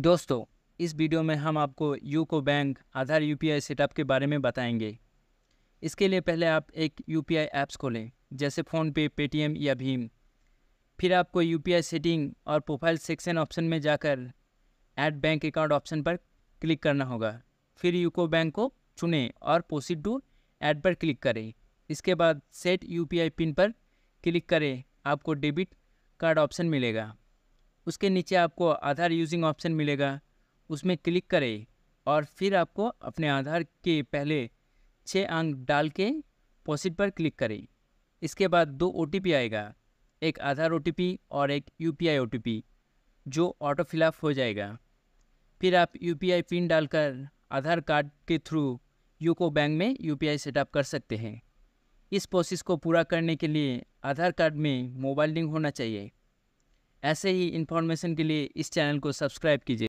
दोस्तों इस वीडियो में हम आपको UCO bank Aadhaar UPI setup के बारे में बताएंगे इसके लिए पहले आप एक यूपीआई ऐप्स खोलें जैसे फ़ोनपे पेटीएम या भीम फिर आपको यूपीआई सेटिंग और प्रोफाइल सेक्शन ऑप्शन में जाकर ऐड बैंक अकाउंट ऑप्शन पर क्लिक करना होगा फिर यूको बैंक को चुनें और प्रोसीड टू ऐड पर क्लिक करें इसके बाद सेट आई पिन पर क्लिक करें आपको डेबिट कार्ड ऑप्शन मिलेगा उसके नीचे आपको आधार यूजिंग ऑप्शन मिलेगा उसमें क्लिक करें और फिर आपको अपने आधार के पहले छः अंक डाल के पॉसिट पर क्लिक करें इसके बाद दो ओ आएगा एक आधार ओ और एक यू पी जो ऑटो फिलअप हो जाएगा फिर आप यू पिन डालकर आधार कार्ड के थ्रू यूको बैंक में यू सेटअप कर सकते हैं इस प्रोसेस को पूरा करने के लिए आधार कार्ड में मोबाइल लिंक होना चाहिए ऐसे ही इन्फॉर्मेशन के लिए इस चैनल को सब्सक्राइब कीजिए